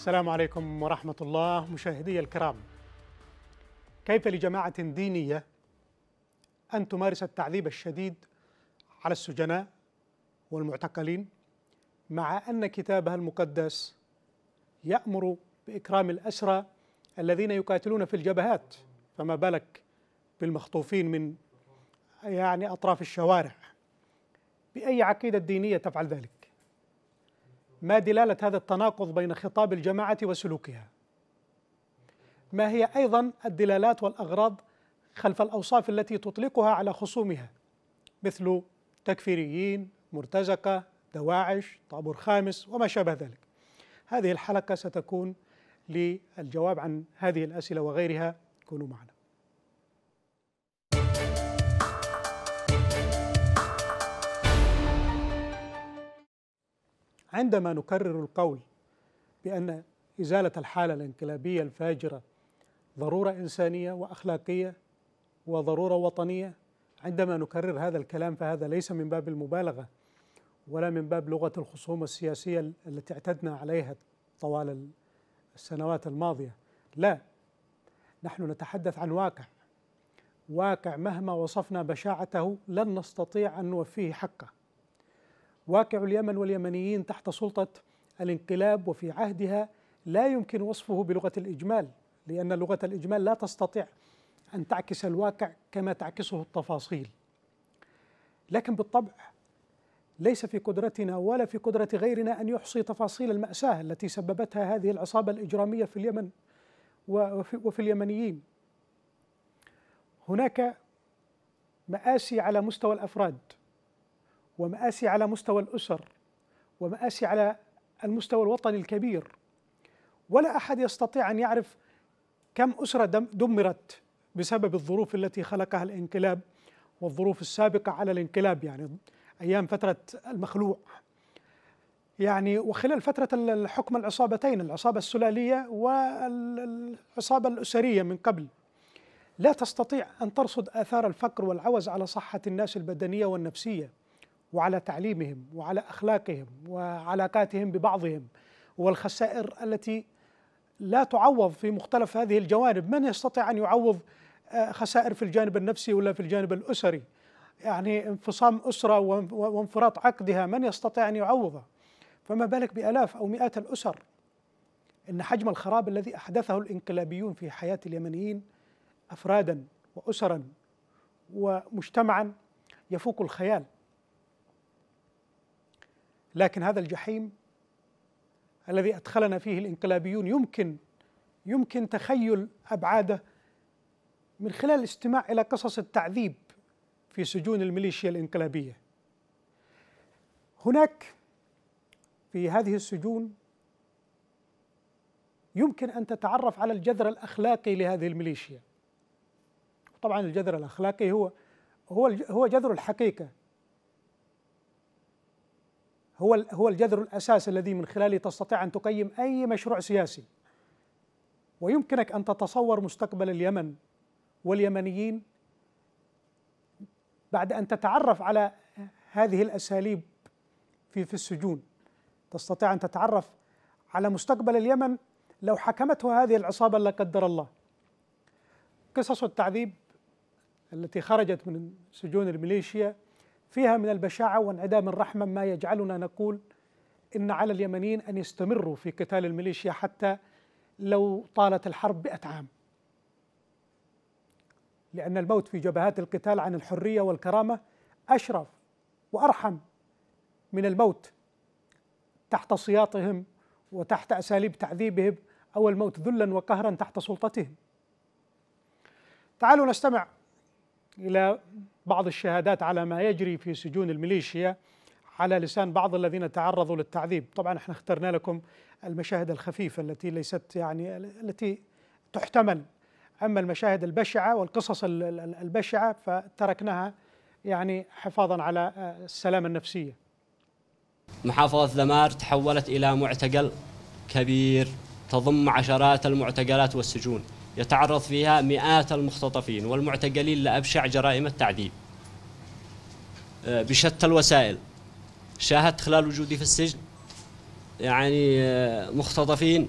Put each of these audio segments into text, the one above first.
السلام عليكم ورحمة الله مشاهدي الكرام كيف لجماعة دينية أن تمارس التعذيب الشديد على السجناء والمعتقلين مع أن كتابها المقدس يأمر بإكرام الأسرى الذين يقاتلون في الجبهات فما بالك بالمخطوفين من يعني أطراف الشوارع بأي عقيدة دينية تفعل ذلك ما دلالة هذا التناقض بين خطاب الجماعة وسلوكها ما هي أيضا الدلالات والأغراض خلف الأوصاف التي تطلقها على خصومها مثل تكفيريين مرتزقة دواعش طابور خامس وما شابه ذلك هذه الحلقة ستكون للجواب عن هذه الأسئلة وغيرها كونوا معنا عندما نكرر القول بأن إزالة الحالة الانقلابية الفاجرة ضرورة إنسانية وأخلاقية وضرورة وطنية عندما نكرر هذا الكلام فهذا ليس من باب المبالغة ولا من باب لغة الخصوم السياسية التي اعتدنا عليها طوال السنوات الماضية لا نحن نتحدث عن واقع واقع مهما وصفنا بشاعته لن نستطيع أن نوفيه حقه واقع اليمن واليمنيين تحت سلطة الانقلاب وفي عهدها لا يمكن وصفه بلغة الإجمال لأن لغة الإجمال لا تستطيع أن تعكس الواقع كما تعكسه التفاصيل لكن بالطبع ليس في قدرتنا ولا في قدرة غيرنا أن يحصي تفاصيل المأساة التي سببتها هذه العصابة الإجرامية في اليمن وفي, وفي اليمنيين هناك مآسي على مستوى الأفراد ومآسي على مستوى الأسر ومآسي على المستوى الوطني الكبير ولا أحد يستطيع أن يعرف كم أسرة دمرت بسبب الظروف التي خلقها الانقلاب والظروف السابقة على الانقلاب يعني أيام فترة المخلوع يعني وخلال فترة الحكم العصابتين العصابة السلالية والعصابة الأسرية من قبل لا تستطيع أن ترصد آثار الفقر والعوز على صحة الناس البدنية والنفسية وعلى تعليمهم وعلى اخلاقهم وعلاقاتهم ببعضهم والخسائر التي لا تعوض في مختلف هذه الجوانب، من يستطيع ان يعوض آه، خسائر في الجانب النفسي ولا في الجانب الاسري؟ يعني انفصام اسره وانفراط عقدها من يستطيع ان يعوضه؟ فما بالك بالاف او مئات الاسر ان حجم الخراب الذي احدثه الانقلابيون في حياه اليمنيين افرادا واسرا ومجتمعا يفوق الخيال لكن هذا الجحيم الذي ادخلنا فيه الانقلابيون يمكن يمكن تخيل ابعاده من خلال الاستماع الى قصص التعذيب في سجون الميليشيا الانقلابيه. هناك في هذه السجون يمكن ان تتعرف على الجذر الاخلاقي لهذه الميليشيا. طبعا الجذر الاخلاقي هو هو هو جذر الحقيقه هو هو الجذر الاساسي الذي من خلاله تستطيع ان تقيم اي مشروع سياسي ويمكنك ان تتصور مستقبل اليمن واليمنيين بعد ان تتعرف على هذه الاساليب في في السجون تستطيع ان تتعرف على مستقبل اليمن لو حكمته هذه العصابه لا قدر الله قصص التعذيب التي خرجت من سجون الميليشيا فيها من البشاعة وانعدام الرحمة ما يجعلنا نقول إن على اليمنيين أن يستمروا في قتال الميليشيا حتى لو طالت الحرب بأتعام عام لأن الموت في جبهات القتال عن الحرية والكرامة أشرف وأرحم من الموت تحت صياطهم وتحت أساليب تعذيبهم أو الموت ذلا وقهرا تحت سلطتهم تعالوا نستمع إلى بعض الشهادات على ما يجري في سجون الميليشيا على لسان بعض الذين تعرضوا للتعذيب طبعا احنا اخترنا لكم المشاهد الخفيفة التي ليست يعني التي تحتمل أما المشاهد البشعة والقصص البشعة فتركناها يعني حفاظا على السلامة النفسية محافظة ذمار تحولت إلى معتقل كبير تضم عشرات المعتقلات والسجون يتعرض فيها مئات المختطفين والمعتقلين لأبشع جرائم التعذيب آه، بشتى الوسائل شاهدت خلال وجودي في السجن يعني آه، مختطفين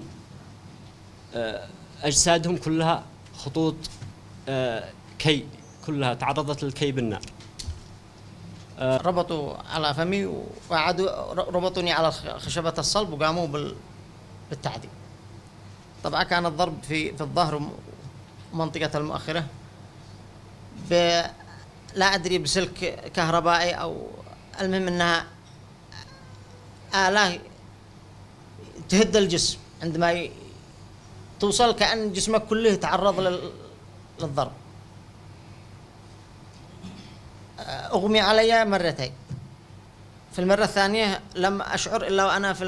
آه، أجسادهم كلها خطوط كي كلها تعرضت للكي بالنار ربطوا على فمي وعادوا ربطوني على خشبة الصلب وقاموا بالتعذيب طبعا كان الضرب في في الظهر ومنطقة المؤخرة ب لا أدري بسلك كهربائي أو المهم أنها آلة تهد الجسم عندما توصل كأن جسمك كله تعرض للضرب آه، أغمي علي مرتين في المرة الثانية لم أشعر إلا وأنا في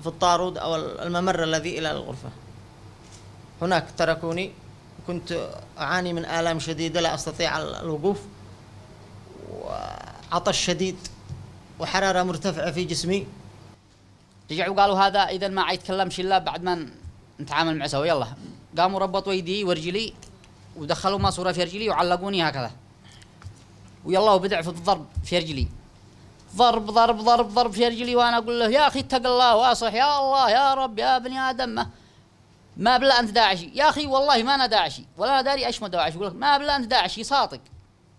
في الطارود أو الممر الذي إلى الغرفة هناك تركوني كنت أعاني من آلام شديدة لا أستطيع الوقوف وعطش شديد وحرارة مرتفعة في جسمي رجعوا قالوا هذا إذا ما يتكلمش إلا بعد ما نتعامل مع سوا يلا قاموا ربطوا يدي ورجلي ودخلوا ماسورة في رجلي وعلقوني هكذا ويلا وبدع في الضرب في رجلي ضرب ضرب ضرب ضرب في رجلي وانا اقول له يا اخي اتق الله واصح يا الله يا رب يا بني ادم ما بلا انت داعشي يا اخي والله ما انا داعشي ولا انا داري ايش ما داعش يقول لك ما بلا انت داعشي صادق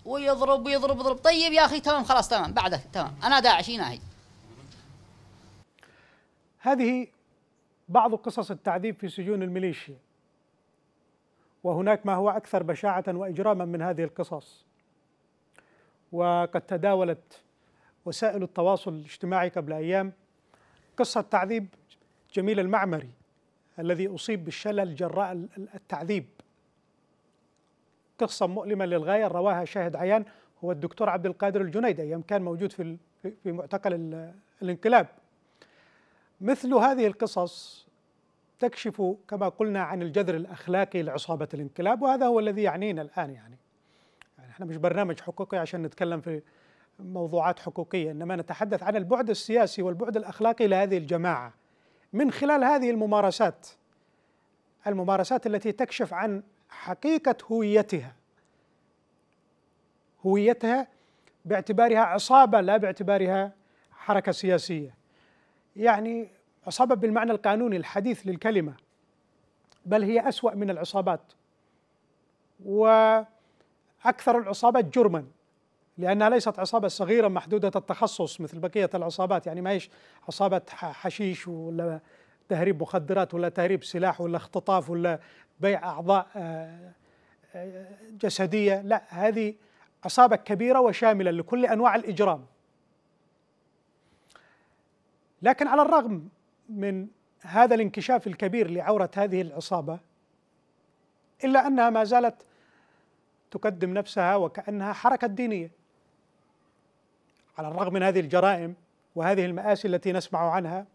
ويضرب ويضرب يضرب طيب يا اخي تمام خلاص تمام بعدك تمام انا داعشي ناهي هذه بعض قصص التعذيب في سجون الميليشيا وهناك ما هو اكثر بشاعه واجراما من هذه القصص وقد تداولت وسائل التواصل الاجتماعي قبل ايام قصه تعذيب جميل المعمري الذي أصيب بالشلل جراء التعذيب قصة مؤلمة للغاية رواها شاهد عيان هو الدكتور عبد القادر الجنيد أيام كان موجود في في معتقل الانقلاب مثل هذه القصص تكشف كما قلنا عن الجذر الأخلاقي لعصابة الانقلاب وهذا هو الذي يعنينا الآن يعني, يعني احنا مش برنامج حقوقي عشان نتكلم في موضوعات حقوقية إنما نتحدث عن البعد السياسي والبعد الأخلاقي لهذه الجماعة من خلال هذه الممارسات الممارسات التي تكشف عن حقيقة هويتها هويتها باعتبارها عصابة لا باعتبارها حركة سياسية يعني عصابة بالمعنى القانوني الحديث للكلمة بل هي أسوأ من العصابات وأكثر العصابات جرما لأنها ليست عصابة صغيرة محدودة التخصص مثل بقية العصابات يعني ما هيش عصابة حشيش ولا تهريب مخدرات ولا تهريب سلاح ولا اختطاف ولا بيع أعضاء آه، آه، جسدية لا هذه عصابة كبيرة وشاملة لكل أنواع الإجرام لكن على الرغم من هذا الانكشاف الكبير لعورة هذه العصابة إلا أنها ما زالت تقدم نفسها وكأنها حركة دينية على الرغم من هذه الجرائم وهذه المآسي التي نسمع عنها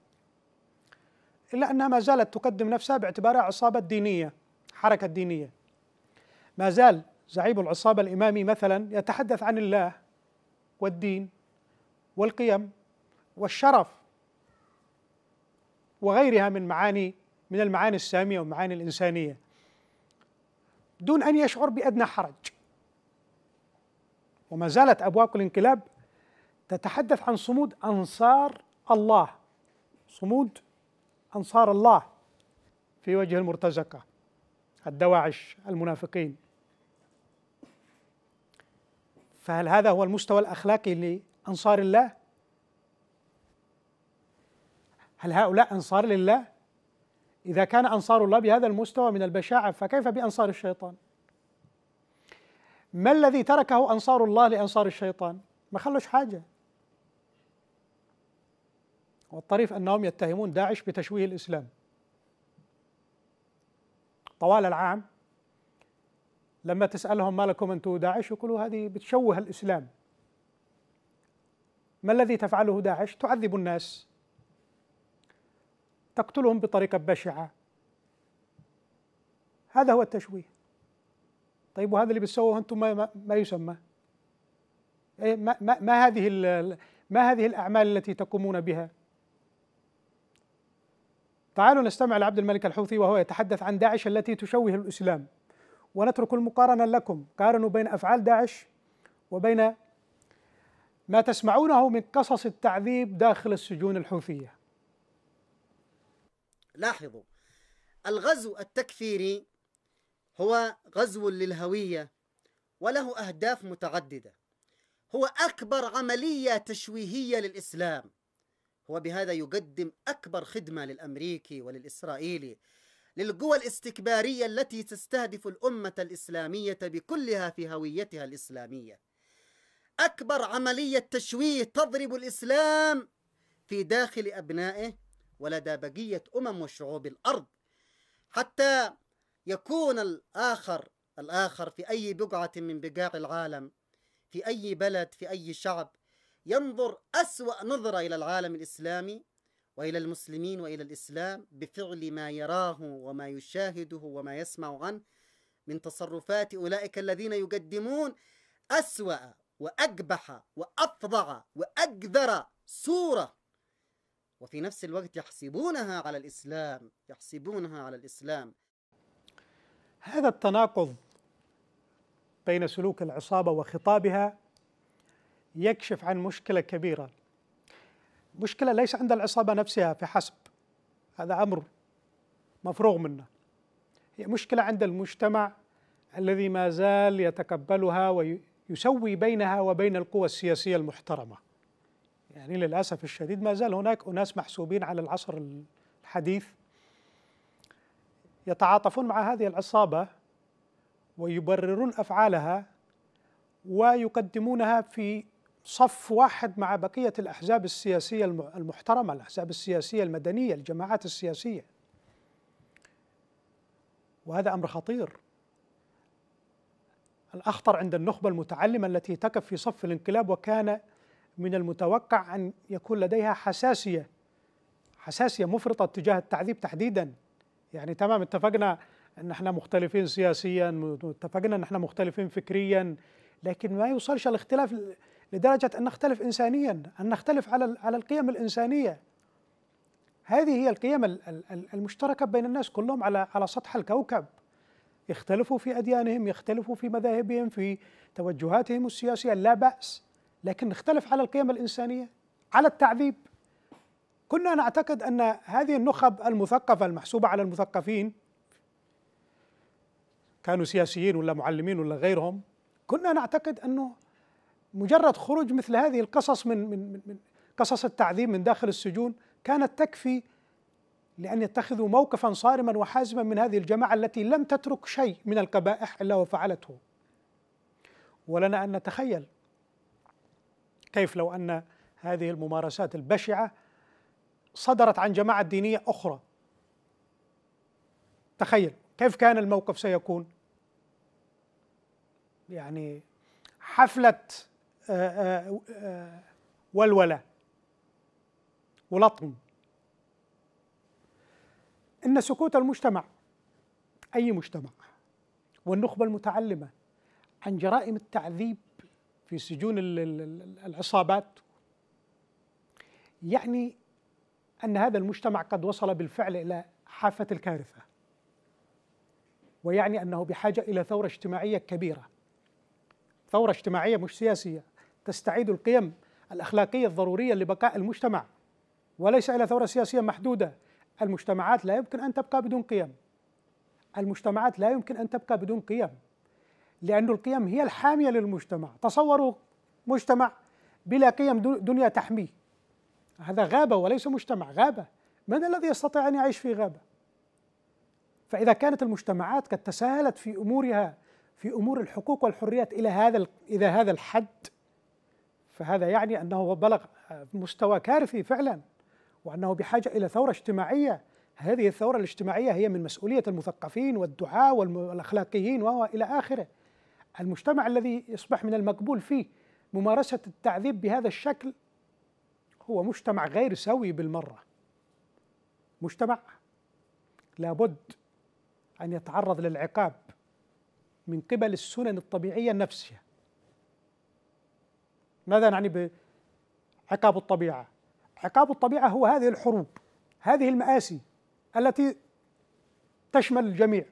إلا أنها ما زالت تقدم نفسها باعتبارها عصابة دينية حركة دينية ما زال زعيم العصابة الإمامي مثلا يتحدث عن الله والدين والقيم والشرف وغيرها من معاني من المعاني السامية والمعاني الإنسانية دون أن يشعر بأدنى حرج وما زالت أبواب الانقلاب تتحدث عن صمود أنصار الله صمود أنصار الله في وجه المرتزقة الدواعش المنافقين فهل هذا هو المستوى الأخلاقي لأنصار الله؟ هل هؤلاء أنصار لله؟ إذا كان أنصار الله بهذا المستوى من البشاعة فكيف بأنصار الشيطان؟ ما الذي تركه أنصار الله لأنصار الشيطان؟ ما خلوش حاجة والطريف أنهم يتهمون داعش بتشويه الإسلام طوال العام لما تسألهم ما لكم أنتم داعش يقولوا هذه بتشوه الإسلام ما الذي تفعله داعش تعذب الناس تقتلهم بطريقة بشعة هذا هو التشويه طيب وهذا اللي بتسووه أنتم ما, ما, ما يسمى إيه، ما, ما, ما هذه ما هذه الأعمال التي تقومون بها تعالوا نستمع لعبد الملك الحوثي وهو يتحدث عن داعش التي تشوه الإسلام ونترك المقارنة لكم قارنوا بين أفعال داعش وبين ما تسمعونه من قصص التعذيب داخل السجون الحوثية لاحظوا الغزو التكفيري هو غزو للهوية وله أهداف متعددة هو أكبر عملية تشويهية للإسلام هو بهذا يقدم أكبر خدمة للأمريكي وللإسرائيلي للقوى الاستكبارية التي تستهدف الأمة الإسلامية بكلها في هويتها الإسلامية أكبر عملية تشويه تضرب الإسلام في داخل أبنائه ولدى بقية أمم وشعوب الأرض حتى يكون الآخر الآخر في أي بقعة من بقاع العالم في أي بلد في أي شعب ينظر أسوأ نظرة إلى العالم الإسلامي وإلى المسلمين وإلى الإسلام بفعل ما يراه وما يشاهده وما يسمع عنه من تصرفات أولئك الذين يقدمون أسوأ وأقبح وأفظع وأقذر صورة وفي نفس الوقت يحسبونها على الإسلام يحسبونها على الإسلام هذا التناقض بين سلوك العصابة وخطابها يكشف عن مشكلة كبيرة مشكلة ليس عند العصابة نفسها فحسب هذا أمر مفروغ منه هي مشكلة عند المجتمع الذي ما زال يتقبلها ويسوي بينها وبين القوى السياسية المحترمة يعني للأسف الشديد ما زال هناك أناس محسوبين على العصر الحديث يتعاطفون مع هذه العصابة ويبررون أفعالها ويقدمونها في صف واحد مع بقية الأحزاب السياسية المحترمة الأحزاب السياسية المدنية الجماعات السياسية وهذا أمر خطير الأخطر عند النخبة المتعلمة التي تقف في صف الانقلاب وكان من المتوقع أن يكون لديها حساسية حساسية مفرطة تجاه التعذيب تحديدا يعني تمام اتفقنا أن احنا مختلفين سياسيا اتفقنا أن احنا مختلفين فكريا لكن ما يوصلش الاختلاف لدرجة أن نختلف إنسانيا أن نختلف على على القيم الإنسانية هذه هي القيم المشتركة بين الناس كلهم على على سطح الكوكب يختلفوا في أديانهم يختلفوا في مذاهبهم في توجهاتهم السياسية لا بأس لكن نختلف على القيم الإنسانية على التعذيب كنا نعتقد أن هذه النخب المثقفة المحسوبة على المثقفين كانوا سياسيين ولا معلمين ولا غيرهم كنا نعتقد أنه مجرد خروج مثل هذه القصص من من من قصص التعذيب من داخل السجون كانت تكفي لأن يتخذوا موقفا صارما وحازما من هذه الجماعة التي لم تترك شيء من القبائح إلا وفعلته ولنا أن نتخيل كيف لو أن هذه الممارسات البشعة صدرت عن جماعة دينية أخرى تخيل كيف كان الموقف سيكون يعني حفلة آه، آه، آه، ولولة ولطم إن سكوت المجتمع أي مجتمع والنخبة المتعلمة عن جرائم التعذيب في سجون العصابات يعني أن هذا المجتمع قد وصل بالفعل إلى حافة الكارثة ويعني أنه بحاجة إلى ثورة اجتماعية كبيرة ثورة اجتماعية مش سياسية تستعيد القيم الاخلاقيه الضروريه لبقاء المجتمع وليس الى ثوره سياسيه محدوده المجتمعات لا يمكن ان تبقى بدون قيم المجتمعات لا يمكن ان تبقى بدون قيم لأن القيم هي الحامية للمجتمع تصوروا مجتمع بلا قيم دنيا تحميه هذا غابة وليس مجتمع غابة من الذي يستطيع أن يعيش في غابة فإذا كانت المجتمعات قد تساهلت في أمورها في أمور الحقوق والحريات إلى هذا إلى هذا الحد فهذا يعني أنه بلغ مستوى كارثي فعلا وأنه بحاجة إلى ثورة اجتماعية هذه الثورة الاجتماعية هي من مسؤولية المثقفين والدعاة والأخلاقيين وإلى آخره المجتمع الذي يصبح من المقبول فيه ممارسة التعذيب بهذا الشكل هو مجتمع غير سوي بالمرة مجتمع لابد أن يتعرض للعقاب من قبل السنن الطبيعية نفسها ماذا نعني بعقاب الطبيعة؟ عقاب الطبيعة هو هذه الحروب هذه المآسي التي تشمل الجميع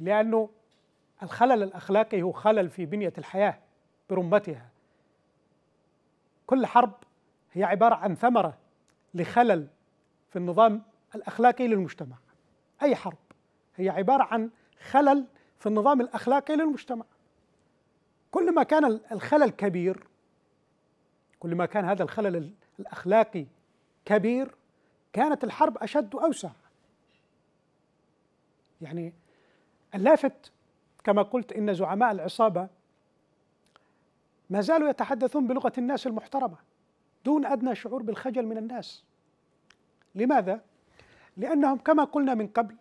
لأنه الخلل الأخلاقي هو خلل في بنية الحياة برمتها كل حرب هي عبارة عن ثمرة لخلل في النظام الأخلاقي للمجتمع أي حرب هي عبارة عن خلل في النظام الأخلاقي للمجتمع كل ما كان الخلل كبير كل ما كان هذا الخلل الأخلاقي كبير كانت الحرب أشد وأوسع يعني اللافت كما قلت إن زعماء العصابة ما زالوا يتحدثون بلغة الناس المحترمة دون أدنى شعور بالخجل من الناس لماذا؟ لأنهم كما قلنا من قبل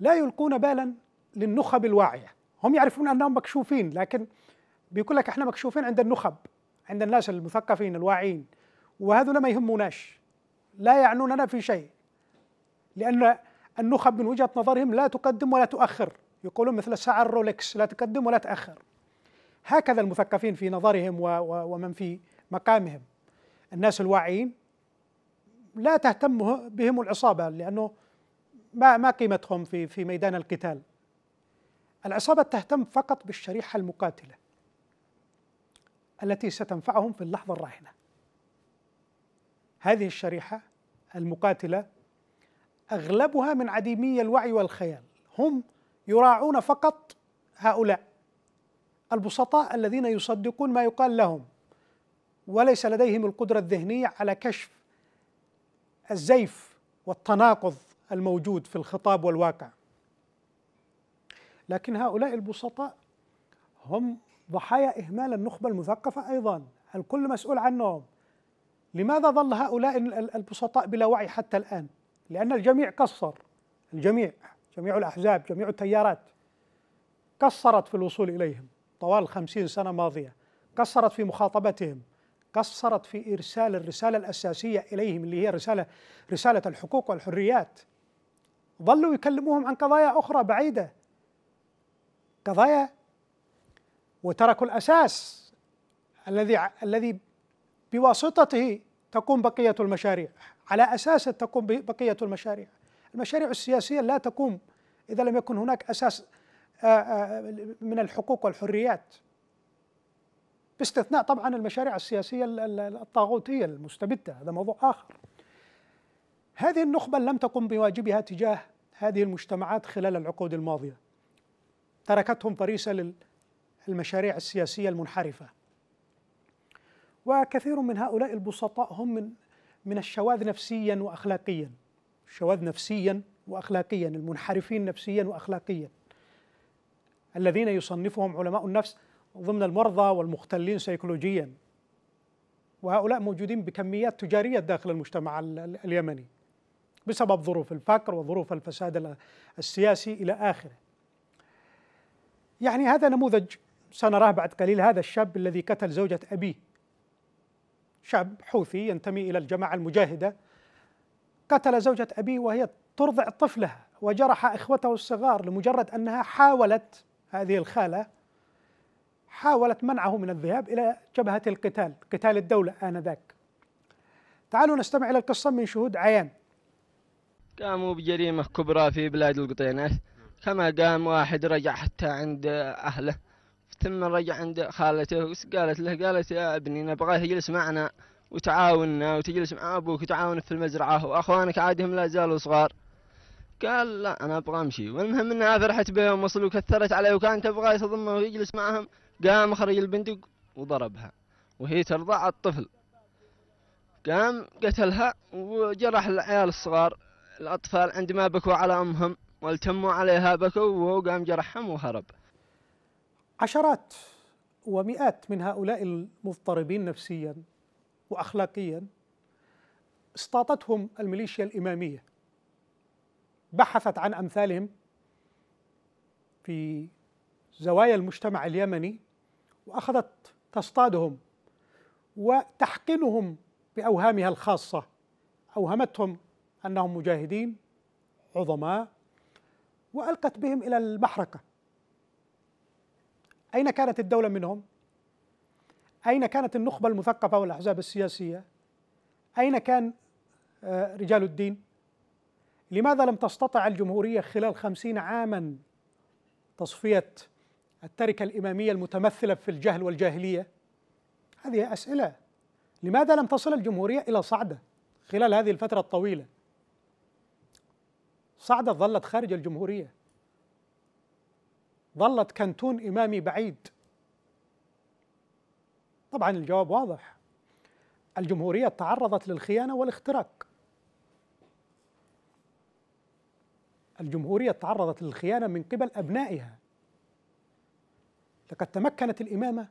لا يلقون بالا للنخب الواعية هم يعرفون أنهم مكشوفين لكن بيقول لك احنا مكشوفين عند النخب عند الناس المثقفين الواعيين وهذول ما يهموناش لا يعنوننا في شيء لأن النخب من وجهة نظرهم لا تقدم ولا تؤخر يقولون مثل الساعة الرولكس لا تقدم ولا تأخر هكذا المثقفين في نظرهم ومن في مقامهم الناس الواعيين لا تهتم بهم العصابة لأنه ما ما قيمتهم في في ميدان القتال العصابة تهتم فقط بالشريحة المقاتلة التي ستنفعهم في اللحظة الراهنة هذه الشريحة المقاتلة أغلبها من عديمي الوعي والخيال هم يراعون فقط هؤلاء البسطاء الذين يصدقون ما يقال لهم وليس لديهم القدرة الذهنية على كشف الزيف والتناقض الموجود في الخطاب والواقع لكن هؤلاء البسطاء هم ضحايا إهمال النخبة المثقفة أيضا الكل مسؤول عنهم لماذا ظل هؤلاء البسطاء بلا وعي حتى الآن؟ لأن الجميع قصر الجميع جميع الأحزاب جميع التيارات قصرت في الوصول إليهم طوال الخمسين سنة ماضية قصرت في مخاطبتهم قصرت في إرسال الرسالة الأساسية إليهم اللي هي رسالة رسالة الحقوق والحريات ظلوا يكلموهم عن قضايا أخرى بعيدة قضايا وتركوا الاساس الذي الذي بواسطته تقوم بقيه المشاريع على اساس تقوم بقيه المشاريع المشاريع السياسيه لا تقوم اذا لم يكن هناك اساس آه، آه، من الحقوق والحريات باستثناء طبعا المشاريع السياسيه الطاغوتيه المستبده هذا موضوع اخر هذه النخبه لم تقم بواجبها تجاه هذه المجتمعات خلال العقود الماضيه تركتهم فريسه المشاريع السياسيه المنحرفه. وكثير من هؤلاء البسطاء هم من من الشواذ نفسيا واخلاقيا. الشواذ نفسيا واخلاقيا، المنحرفين نفسيا واخلاقيا. الذين يصنفهم علماء النفس ضمن المرضى والمختلين سيكولوجيا. وهؤلاء موجودين بكميات تجاريه داخل المجتمع اليمني. بسبب ظروف الفقر وظروف الفساد السياسي الى اخره. يعني هذا نموذج سنراه بعد قليل هذا الشاب الذي قتل زوجة أبيه شاب حوثي ينتمي إلى الجماعة المجاهدة قتل زوجة أبيه وهي ترضع طفلها وجرح إخوته الصغار لمجرد أنها حاولت هذه الخالة حاولت منعه من الذهاب إلى جبهة القتال قتال الدولة آنذاك تعالوا نستمع إلى القصة من شهود عيان قاموا بجريمة كبرى في بلاد القطينة كما قام واحد رجع حتى عند أهله ثم رجع عند خالته وقالت له قالت يا ابني نبغاه يجلس معنا وتعاوننا وتجلس مع أبوك وتعاون في المزرعة وأخوانك عادهم لا زالوا صغار قال لا أنا أبغى أمشي والمهم أنها فرحت به يوم وصلوا وكثرت عليه وكانت تبغى تضمه ويجلس معهم قام خرج البندق وضربها وهي ترضع الطفل قام قتلها وجرح العيال الصغار الأطفال عندما بكوا على أمهم والتموا عليها بكوا وهو قام جرحهم وهرب عشرات ومئات من هؤلاء المضطربين نفسيا واخلاقيا استاطتهم الميليشيا الاماميه بحثت عن امثالهم في زوايا المجتمع اليمني واخذت تصطادهم وتحقنهم باوهامها الخاصه اوهمتهم انهم مجاهدين عظماء والقت بهم الى المحرقه أين كانت الدولة منهم؟ أين كانت النخبة المثقفة والأحزاب السياسية؟ أين كان آه، رجال الدين؟ لماذا لم تستطع الجمهورية خلال خمسين عاما تصفية التركة الإمامية المتمثلة في الجهل والجاهلية؟ هذه أسئلة لماذا لم تصل الجمهورية إلى صعدة خلال هذه الفترة الطويلة؟ صعدة ظلت خارج الجمهورية ظلت كنتون إمامي بعيد طبعا الجواب واضح الجمهورية تعرضت للخيانة والاختراق الجمهورية تعرضت للخيانة من قبل أبنائها لقد تمكنت الإمامة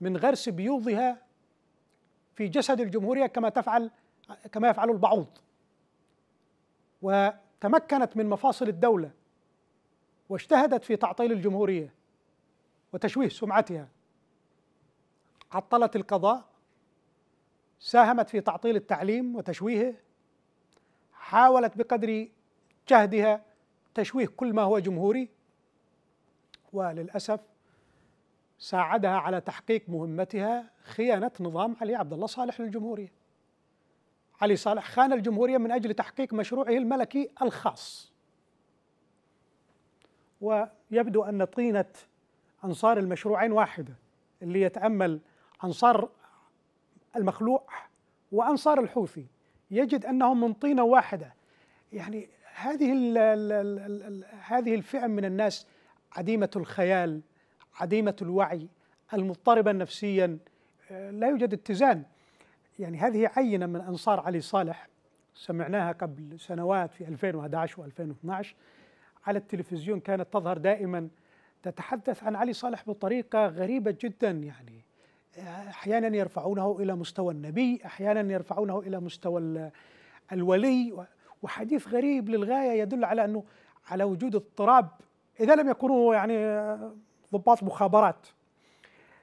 من غرس بيوضها في جسد الجمهورية كما تفعل كما يفعل البعوض وتمكنت من مفاصل الدولة واجتهدت في تعطيل الجمهورية وتشويه سمعتها عطلت القضاء ساهمت في تعطيل التعليم وتشويهه حاولت بقدر جهدها تشويه كل ما هو جمهوري وللأسف ساعدها على تحقيق مهمتها خيانة نظام علي عبد الله صالح للجمهورية علي صالح خان الجمهورية من أجل تحقيق مشروعه الملكي الخاص ويبدو أن طينة أنصار المشروعين واحدة اللي يتأمل أنصار المخلوع وأنصار الحوثي يجد أنهم من طينة واحدة يعني هذه الـ الـ الـ الـ هذه الفئة من الناس عديمة الخيال عديمة الوعي المضطربة نفسيا لا يوجد اتزان يعني هذه عينة من أنصار علي صالح سمعناها قبل سنوات في 2011 و2012 على التلفزيون كانت تظهر دائما تتحدث عن علي صالح بطريقة غريبة جدا يعني آه، أحيانا يرفعونه إلى مستوى النبي أحيانا يرفعونه إلى مستوى الولي وحديث غريب للغاية يدل على أنه على وجود اضطراب إذا لم يكونوا يعني آه، ضباط مخابرات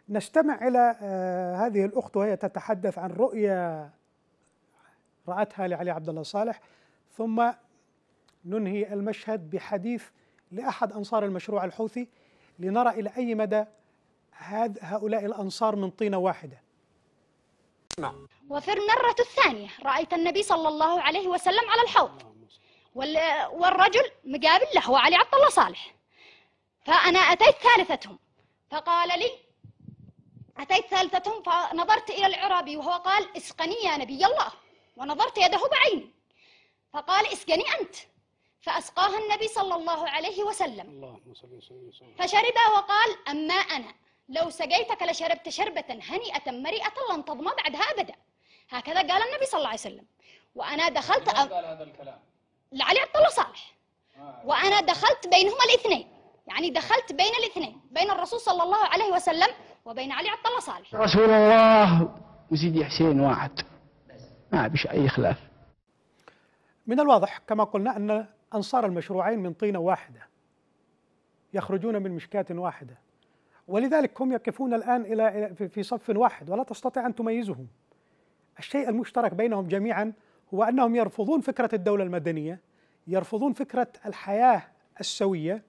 نستمع إلى آه، هذه الأخت وهي تتحدث عن رؤية رأتها لعلي عبد الله صالح ثم ننهي المشهد بحديث لأحد أنصار المشروع الحوثي لنرى إلى أي مدى هؤلاء الأنصار من طينة واحدة وفي المرة الثانية رأيت النبي صلى الله عليه وسلم على الحوض والرجل مقابل له وعلي عبد الله صالح فأنا أتيت ثالثتهم فقال لي أتيت ثالثتهم فنظرت إلى العرابي وهو قال اسقني يا نبي الله ونظرت يده بعيني فقال اسقني أنت فأسقاها النبي صلى الله عليه وسلم اللهم صل وسلم فشرب وقال أما أنا لو سقيتك لشربت شربة هنيئة مريئة لن تظمى بعدها أبدا هكذا قال النبي صلى الله عليه وسلم وأنا دخلت أب... قال هذا الكلام لعلي عبد الله صالح آه. وأنا دخلت بينهما الاثنين يعني دخلت بين الاثنين بين الرسول صلى الله عليه وسلم وبين علي عبد الله صالح رسول الله وسيدي حسين واحد ما بش أي خلاف من الواضح كما قلنا أن أنصار المشروعين من طينة واحدة يخرجون من مشكاة واحدة ولذلك هم يقفون الآن إلى في صف واحد ولا تستطيع أن تميزهم الشيء المشترك بينهم جميعا هو أنهم يرفضون فكرة الدولة المدنية يرفضون فكرة الحياة السوية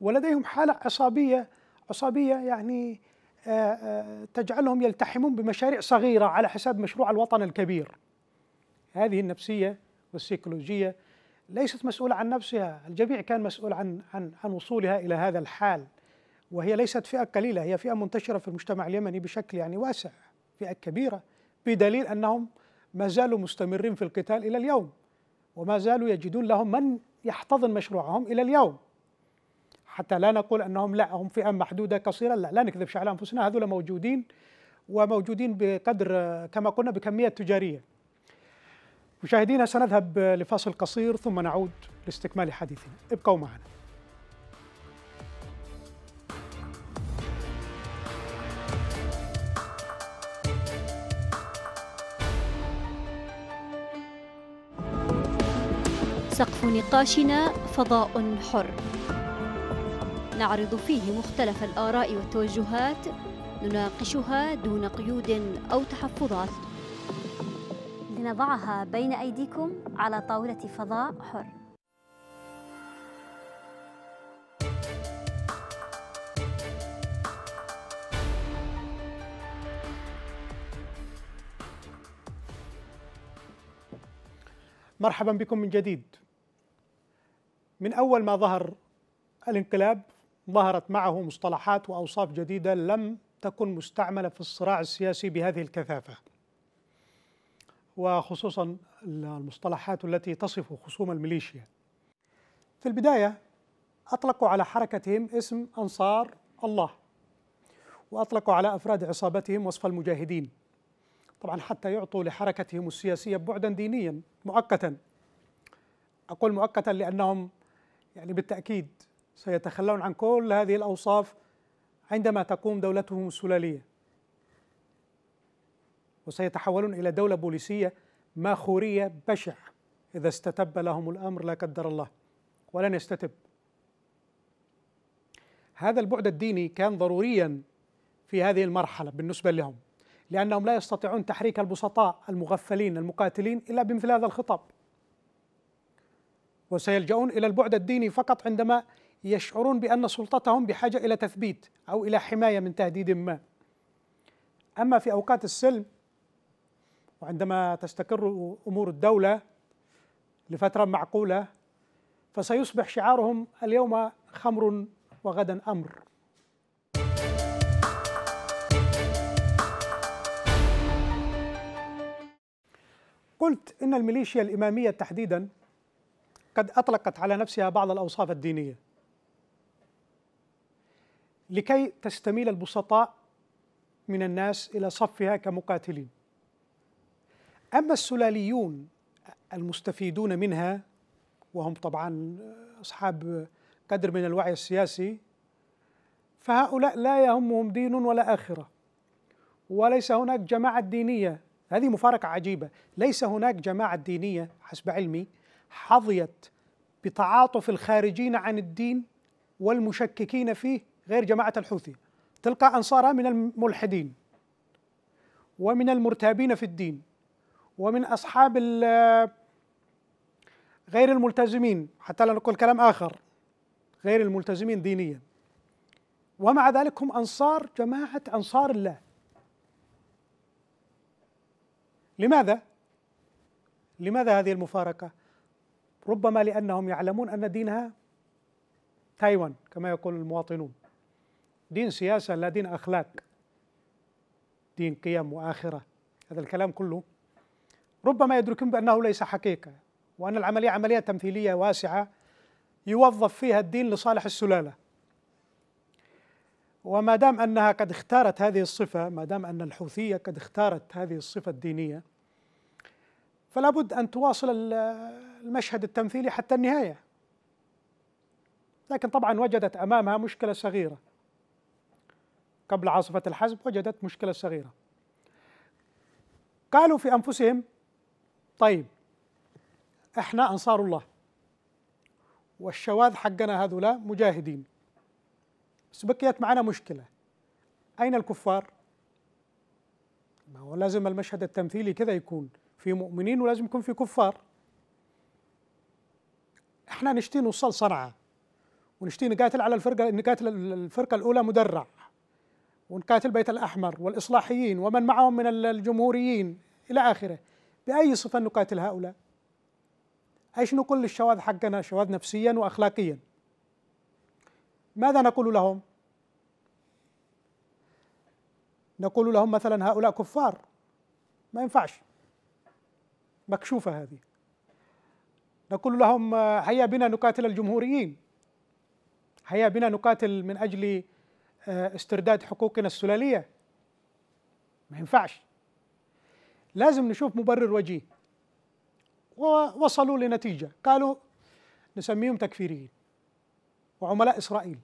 ولديهم حالة عصابية عصابية يعني آه، آه، تجعلهم يلتحمون بمشاريع صغيرة على حساب مشروع الوطن الكبير هذه النفسية والسيكولوجية ليست مسؤولة عن نفسها الجميع كان مسؤول عن, عن, عن وصولها إلى هذا الحال وهي ليست فئة قليلة هي فئة منتشرة في المجتمع اليمني بشكل يعني واسع فئة كبيرة بدليل أنهم ما زالوا مستمرين في القتال إلى اليوم وما زالوا يجدون لهم من يحتضن مشروعهم إلى اليوم حتى لا نقول أنهم لا هم فئة محدودة قصيرة لا لا نكذبش على أنفسنا هذول موجودين وموجودين بقدر كما قلنا بكمية تجارية مشاهدينا سنذهب لفاصل قصير ثم نعود لاستكمال حديثنا ابقوا معنا سقف نقاشنا فضاء حر نعرض فيه مختلف الآراء والتوجهات نناقشها دون قيود أو تحفظات لنضعها بين أيديكم على طاولة فضاء حر مرحبا بكم من جديد من أول ما ظهر الانقلاب ظهرت معه مصطلحات وأوصاف جديدة لم تكن مستعملة في الصراع السياسي بهذه الكثافة وخصوصا المصطلحات التي تصف خصوم الميليشيا في البداية أطلقوا على حركتهم اسم أنصار الله وأطلقوا على أفراد عصابتهم وصف المجاهدين طبعا حتى يعطوا لحركتهم السياسية بعدا دينيا مؤقتا أقول مؤقتا لأنهم يعني بالتأكيد سيتخلون عن كل هذه الأوصاف عندما تقوم دولتهم السلالية وسيتحولون إلى دولة بوليسية ماخورية بشعة إذا استتب لهم الأمر لا قدر الله ولن يستتب هذا البعد الديني كان ضروريا في هذه المرحلة بالنسبة لهم لأنهم لا يستطيعون تحريك البسطاء المغفلين المقاتلين إلا بمثل هذا الخطاب وسيلجؤون إلى البعد الديني فقط عندما يشعرون بأن سلطتهم بحاجة إلى تثبيت أو إلى حماية من تهديد ما أما في أوقات السلم وعندما تستقر امور الدوله لفتره معقوله فسيصبح شعارهم اليوم خمر وغدا امر قلت ان الميليشيا الاماميه تحديدا قد اطلقت على نفسها بعض الاوصاف الدينيه لكي تستميل البسطاء من الناس الى صفها كمقاتلين أما السلاليون المستفيدون منها وهم طبعا أصحاب قدر من الوعي السياسي فهؤلاء لا يهمهم دين ولا آخرة وليس هناك جماعة دينية هذه مفارقة عجيبة ليس هناك جماعة دينية حسب علمي حظيت بتعاطف الخارجين عن الدين والمشككين فيه غير جماعة الحوثي تلقى أنصارها من الملحدين ومن المرتابين في الدين ومن أصحاب غير الملتزمين حتى لا نقول كلام آخر غير الملتزمين دينيا ومع ذلك هم أنصار جماعة أنصار الله لماذا؟ لماذا هذه المفارقة؟ ربما لأنهم يعلمون أن دينها تايوان كما يقول المواطنون دين سياسة لا دين أخلاق دين قيم وآخرة هذا الكلام كله ربما يدركون بأنه ليس حقيقة وأن العملية عملية تمثيلية واسعة يوظف فيها الدين لصالح السلالة وما دام أنها قد اختارت هذه الصفة ما دام أن الحوثية قد اختارت هذه الصفة الدينية فلا بد أن تواصل المشهد التمثيلي حتى النهاية لكن طبعا وجدت أمامها مشكلة صغيرة قبل عاصفة الحزب وجدت مشكلة صغيرة قالوا في أنفسهم طيب احنا انصار الله والشواذ حقنا هذولا مجاهدين بس بقيت معنا مشكله اين الكفار ما هو لازم المشهد التمثيلي كذا يكون في مؤمنين ولازم يكون في كفار احنا نشتي نوصل صنعاء ونشتي نقاتل على الفرقه نقاتل الفرقه الاولى مدرع ونقاتل بيت الاحمر والاصلاحيين ومن معهم من الجمهوريين الى اخره بأي صفة نقاتل هؤلاء ايش نقول للشواذ حقنا شواذ نفسيا واخلاقيا ماذا نقول لهم نقول لهم مثلا هؤلاء كفار ما ينفعش مكشوفه هذه نقول لهم هيا بنا نقاتل الجمهوريين هيا بنا نقاتل من اجل آه، استرداد حقوقنا السلاليه ما ينفعش لازم نشوف مبرر وجيه ووصلوا لنتيجة قالوا نسميهم تكفيريين وعملاء إسرائيل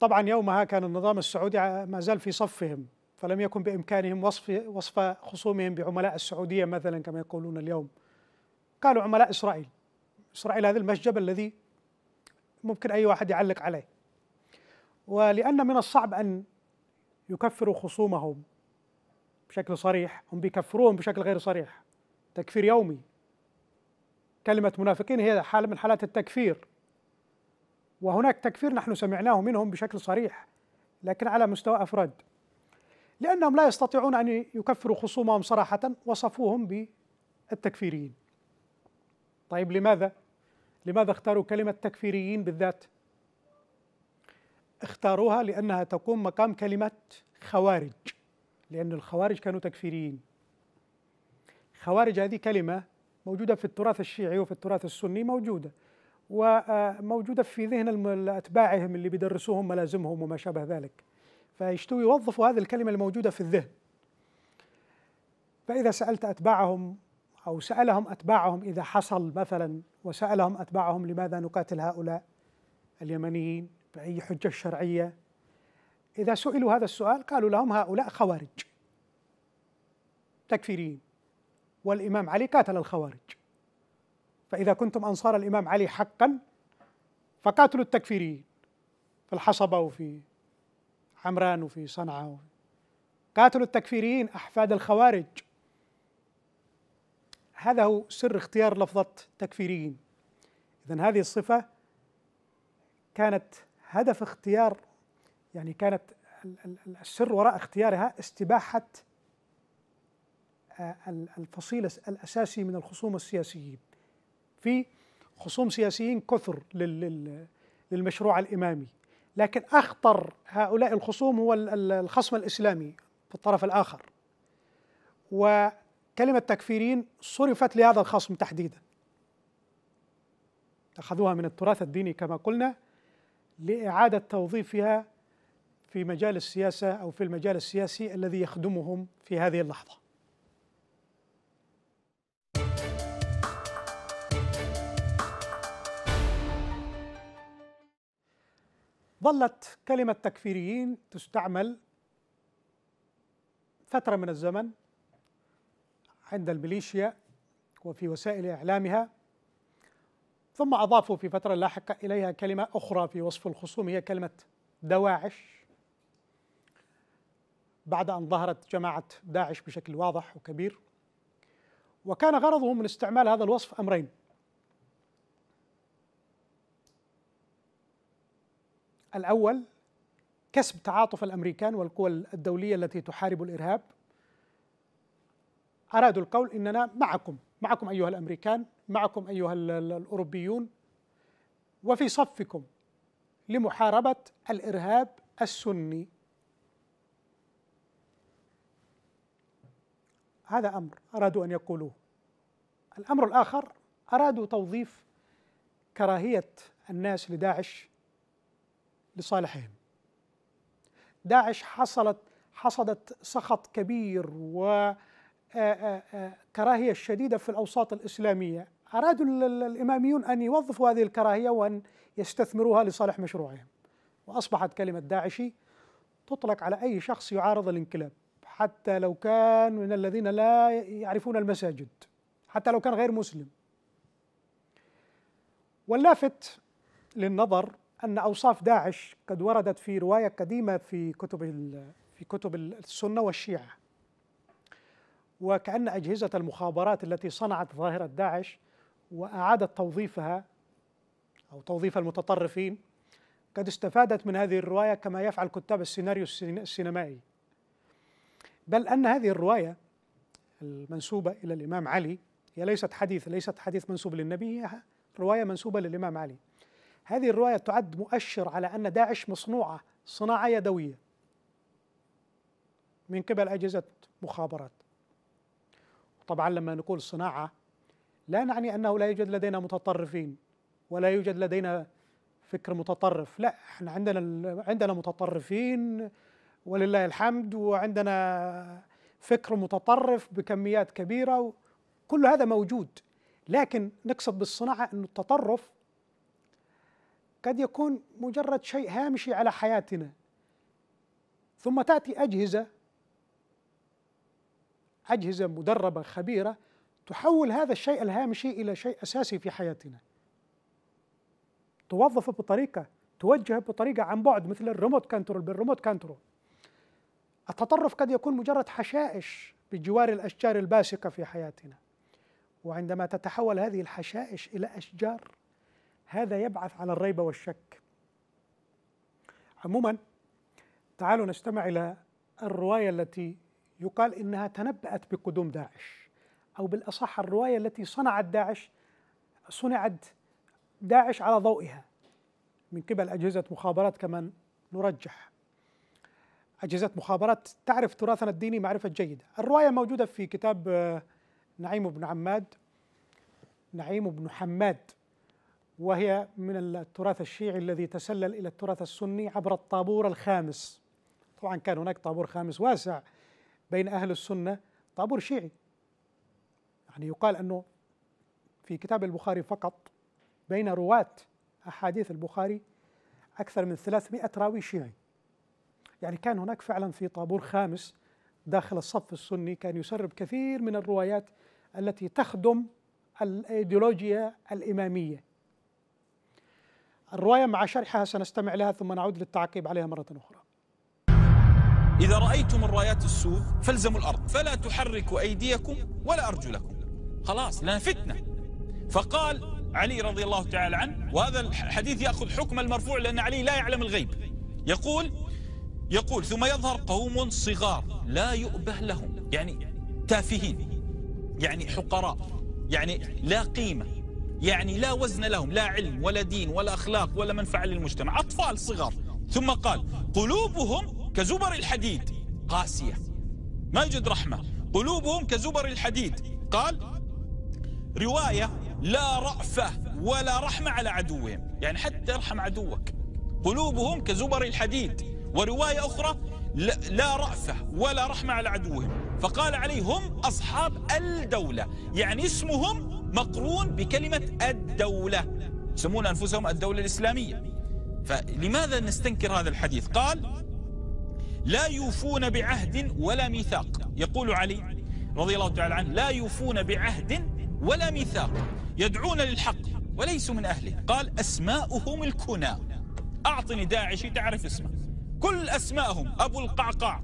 طبعا يومها كان النظام السعودي ما زال في صفهم فلم يكن بإمكانهم وصف, وصف خصومهم بعملاء السعودية مثلا كما يقولون اليوم قالوا عملاء إسرائيل إسرائيل هذا المشجب الذي ممكن أي واحد يعلق عليه ولأن من الصعب أن يكفروا خصومهم بشكل صريح هم بيكفروهم بشكل غير صريح تكفير يومي كلمة منافقين هي حالة من حالات التكفير وهناك تكفير نحن سمعناه منهم بشكل صريح لكن على مستوى أفراد لأنهم لا يستطيعون أن يكفروا خصومهم صراحة وصفوهم بالتكفيريين طيب لماذا؟ لماذا اختاروا كلمة تكفيريين بالذات؟ اختاروها لأنها تقوم مقام كلمة خوارج لأن الخوارج كانوا تكفيريين خوارج هذه كلمة موجودة في التراث الشيعي وفي التراث السني موجودة وموجودة آه، في ذهن أتباعهم اللي بيدرسوهم ملازمهم وما شابه ذلك فيشتوا يوظفوا هذه الكلمة الموجودة في الذهن فإذا سألت أتباعهم أو سألهم أتباعهم إذا حصل مثلا وسألهم أتباعهم لماذا نقاتل هؤلاء اليمنيين بأي حجة شرعية إذا سئلوا هذا السؤال قالوا لهم هؤلاء خوارج تكفيريين والإمام علي قاتل الخوارج فإذا كنتم أنصار الإمام علي حقا فقاتلوا التكفيريين في الحصبة وفي عمران وفي صنعاء قاتلوا التكفيريين أحفاد الخوارج هذا هو سر اختيار لفظة تكفيريين إذا هذه الصفة كانت هدف اختيار يعني كانت السر وراء اختيارها استباحة آه، الفصيل الأساسي من الخصوم السياسيين في خصوم سياسيين كثر للمشروع الإمامي لكن أخطر هؤلاء الخصوم هو الخصم الإسلامي في الطرف الآخر وكلمة تكفيرين صرفت لهذا الخصم تحديدا أخذوها من التراث الديني كما قلنا لإعادة توظيفها في مجال السياسة أو في المجال السياسي الذي يخدمهم في هذه اللحظة ظلت كلمة تكفيريين تستعمل فترة من الزمن عند الميليشيا وفي وسائل إعلامها ثم أضافوا في فترة لاحقة إليها كلمة أخرى في وصف الخصوم هي كلمة دواعش بعد أن ظهرت جماعة داعش بشكل واضح وكبير وكان غرضهم من استعمال هذا الوصف أمرين الأول كسب تعاطف الأمريكان والقوى الدولية التي تحارب الإرهاب أرادوا القول إننا معكم معكم أيها الأمريكان معكم أيها الأوروبيون وفي صفكم لمحاربة الإرهاب السني هذا امر ارادوا ان يقولوه الامر الاخر ارادوا توظيف كراهيه الناس لداعش لصالحهم داعش حصلت حصدت سخط كبير و كراهيه شديده في الاوساط الاسلاميه ارادوا الاماميون ان يوظفوا هذه الكراهيه وان يستثمروها لصالح مشروعهم واصبحت كلمه داعشي تطلق على اي شخص يعارض الانقلاب حتى لو كان من الذين لا يعرفون المساجد حتى لو كان غير مسلم واللافت للنظر ان اوصاف داعش قد وردت في روايه قديمه في كتب في كتب السنه والشيعه وكأن أجهزة المخابرات التي صنعت ظاهرة داعش وأعادت توظيفها أو توظيف المتطرفين قد استفادت من هذه الرواية كما يفعل كتاب السيناريو السينمائي بل أن هذه الرواية المنسوبة إلى الإمام علي هي ليست حديث ليست حديث منسوب للنبي هي رواية منسوبة للإمام علي هذه الرواية تعد مؤشر على أن داعش مصنوعة صناعة يدوية من قبل أجهزة مخابرات طبعا لما نقول صناعة لا نعني أنه لا يوجد لدينا متطرفين ولا يوجد لدينا فكر متطرف لا احنا عندنا عندنا متطرفين ولله الحمد وعندنا فكر متطرف بكميات كبيرة كل هذا موجود لكن نقصد بالصناعة أن التطرف قد يكون مجرد شيء هامشي على حياتنا ثم تأتي أجهزة أجهزة مدربة خبيرة تحول هذا الشيء الهامشي إلى شيء أساسي في حياتنا توظف بطريقة توجه بطريقة عن بعد مثل الريموت كنترول بالريموت كنترول التطرف قد يكون مجرد حشائش بجوار الأشجار الباسقة في حياتنا وعندما تتحول هذه الحشائش إلى أشجار هذا يبعث على الريبة والشك عموما تعالوا نستمع إلى الرواية التي يقال إنها تنبأت بقدوم داعش أو بالأصح الرواية التي صنعت داعش صنعت داعش على ضوئها من قبل أجهزة مخابرات كمان نرجح أجهزة مخابرات تعرف تراثنا الديني معرفة جيدة الرواية موجودة في كتاب آه، نعيم بن عماد نعيم بن حماد وهي من التراث الشيعي الذي تسلل إلى التراث السني عبر الطابور الخامس طبعا كان هناك طابور خامس واسع بين أهل السنة طابور شيعي يعني يقال أنه في كتاب البخاري فقط بين رواة أحاديث البخاري أكثر من 300 راوي شيعي يعني كان هناك فعلا في طابور خامس داخل الصف السني كان يسرب كثير من الروايات التي تخدم الايديولوجيا الاماميه. الروايه مع شرحها سنستمع لها ثم نعود للتعقيب عليها مره اخرى. إذا رأيتم الرايات السوف فالزموا الأرض فلا تحركوا أيديكم ولا أرجلكم خلاص لا فتنة فقال علي رضي الله تعالى عنه وهذا الحديث يأخذ حكم المرفوع لأن علي لا يعلم الغيب يقول يقول ثم يظهر قوم صغار لا يؤبه لهم يعني تافهين يعني حقراء يعني لا قيمة يعني لا وزن لهم لا علم ولا دين ولا أخلاق ولا منفعة للمجتمع أطفال صغار ثم قال قلوبهم كزبر الحديد قاسية ما يوجد رحمة قلوبهم كزبر الحديد قال رواية لا رأفة ولا رحمة على عدوهم يعني حتى ارحم عدوك قلوبهم كزبر الحديد ورواية أخرى لا رأفة ولا رحمة على عدوهم فقال عليهم أصحاب الدولة يعني اسمهم مقرون بكلمة الدولة يسمون أنفسهم الدولة الإسلامية فلماذا نستنكر هذا الحديث قال لا يوفون بعهد ولا ميثاق يقول علي رضي الله تعالى عنه لا يوفون بعهد ولا ميثاق يدعون للحق وليسوا من أهله قال أسماؤهم الكنى أعطني داعشي تعرف اسمه كل أسمائهم أبو القعقاع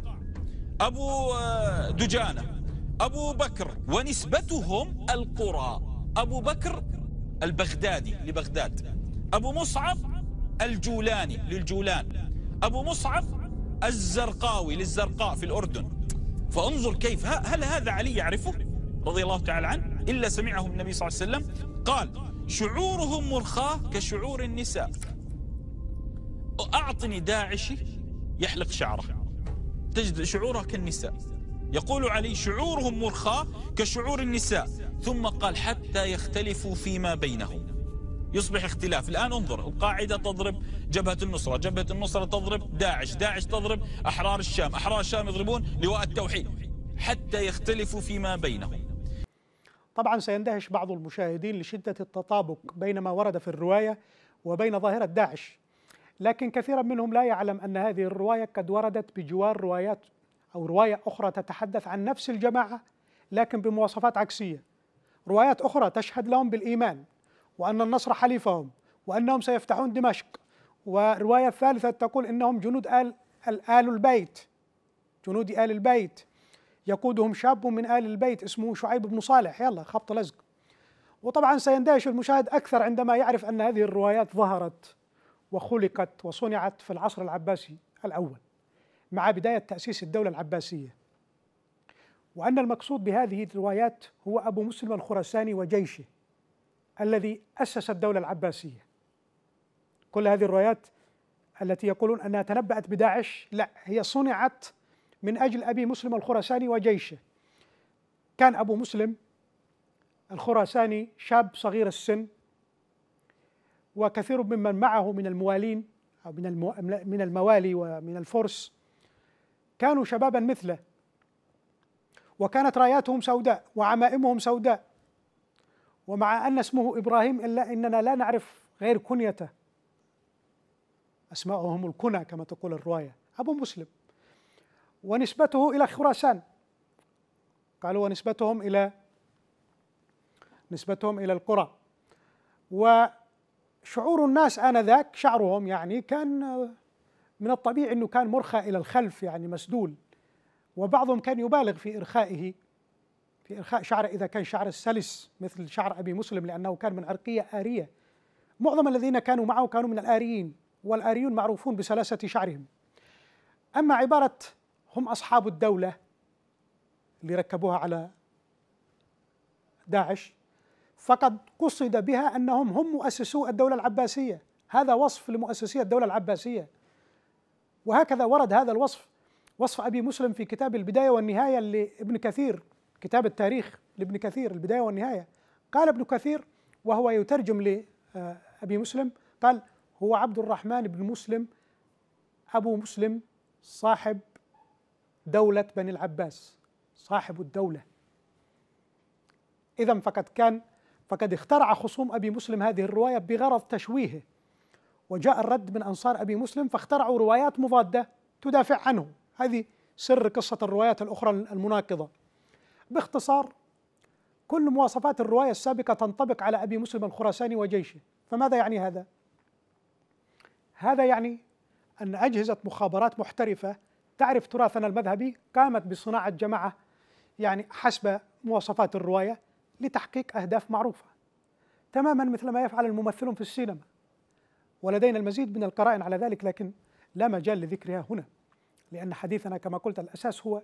أبو آه، دجانة أبو بكر ونسبتهم القرى أبو بكر البغدادي لبغداد أبو مصعب الجولاني للجولان أبو مصعب الزرقاوي للزرقاء في الأردن فانظر كيف هل هذا علي يعرفه رضي الله تعالى عنه إلا سمعه النبي صلى الله عليه وسلم قال شعورهم مرخاة كشعور النساء أعطني داعشي يحلق شعره تجد شعوره كالنساء يقول علي شعورهم مرخى كشعور النساء ثم قال حتى يختلفوا فيما بينهم يصبح اختلاف الآن انظر القاعدة تضرب جبهة النصرة جبهة النصرة تضرب داعش داعش تضرب أحرار الشام أحرار الشام يضربون لواء التوحيد حتى يختلفوا فيما بينهم طبعا سيندهش بعض المشاهدين لشدة التطابق بين ما ورد في الرواية وبين ظاهرة داعش لكن كثيرا منهم لا يعلم أن هذه الرواية قد وردت بجوار روايات أو رواية أخرى تتحدث عن نفس الجماعة لكن بمواصفات عكسية روايات أخرى تشهد لهم بالإيمان وأن النصر حليفهم وأنهم سيفتحون دمشق ورواية ثالثة تقول إنهم جنود آل, آل البيت جنود آل البيت يقودهم شاب من آل البيت اسمه شعيب بن صالح يلا خبط لزق وطبعا سيندهش المشاهد أكثر عندما يعرف أن هذه الروايات ظهرت وخلقت وصنعت في العصر العباسي الأول مع بداية تأسيس الدولة العباسية وأن المقصود بهذه الروايات هو أبو مسلم الخراساني وجيشه الذي أسس الدولة العباسية كل هذه الروايات التي يقولون أنها تنبأت بداعش لا هي صنعت من أجل أبي مسلم الخراساني وجيشه كان أبو مسلم الخراساني شاب صغير السن وكثير ممن معه من الموالين أو من من الموالي ومن الفرس كانوا شبابا مثله وكانت راياتهم سوداء وعمائمهم سوداء ومع أن اسمه إبراهيم إلا إننا لا نعرف غير كنيته أسماؤهم الكنى كما تقول الرواية أبو مسلم ونسبته إلى خراسان قالوا ونسبتهم إلى نسبتهم إلى القرى و شعور الناس آنذاك شعرهم يعني كان من الطبيعي أنه كان مرخى إلى الخلف يعني مسدول وبعضهم كان يبالغ في إرخائه في إرخاء شعره إذا كان شعر السلس مثل شعر أبي مسلم لأنه كان من عرقية آرية معظم الذين كانوا معه كانوا من الآريين والآريون معروفون بسلاسة شعرهم أما عبارة هم أصحاب الدولة اللي ركبوها على داعش فقد قصد بها أنهم هم مؤسسو الدولة العباسية هذا وصف لمؤسسي الدولة العباسية وهكذا ورد هذا الوصف وصف أبي مسلم في كتاب البداية والنهاية لابن كثير كتاب التاريخ لابن كثير البداية والنهاية قال ابن كثير وهو يترجم لأبي آه، مسلم قال هو عبد الرحمن بن مسلم أبو مسلم صاحب دولة بني العباس صاحب الدولة إذا فقد كان فقد اخترع خصوم أبي مسلم هذه الرواية بغرض تشويهه وجاء الرد من أنصار أبي مسلم فاخترعوا روايات مضادة تدافع عنه هذه سر قصة الروايات الأخرى المناقضة باختصار كل مواصفات الرواية السابقة تنطبق على أبي مسلم الخراساني وجيشه فماذا يعني هذا؟ هذا يعني أن أجهزة مخابرات محترفة تعرف تراثنا المذهبي قامت بصناعة جماعة يعني حسب مواصفات الرواية لتحقيق أهداف معروفة تماما مثل ما يفعل الممثلون في السينما ولدينا المزيد من القرائن على ذلك لكن لا مجال لذكرها هنا لأن حديثنا كما قلت الأساس هو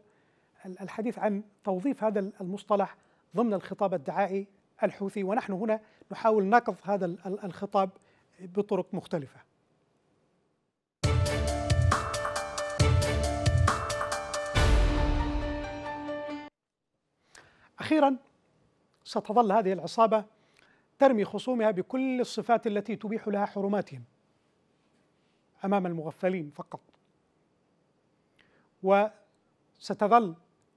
الحديث عن توظيف هذا المصطلح ضمن الخطاب الدعائي الحوثي ونحن هنا نحاول نقض هذا الخطاب بطرق مختلفه اخيرا ستظل هذه العصابة ترمي خصومها بكل الصفات التي تبيح لها حرماتهم أمام المغفلين فقط وستظل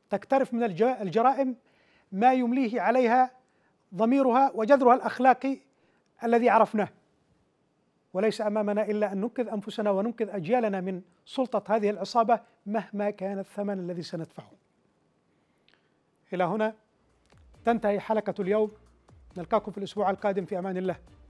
تكترف من الجرائم ما يمليه عليها ضميرها وجذرها الأخلاقي الذي عرفناه وليس امامنا الا ان ننقذ انفسنا وننقذ اجيالنا من سلطه هذه العصابه مهما كان الثمن الذي سندفعه. الى هنا تنتهي حلقة اليوم نلقاكم في الأسبوع القادم في أمان الله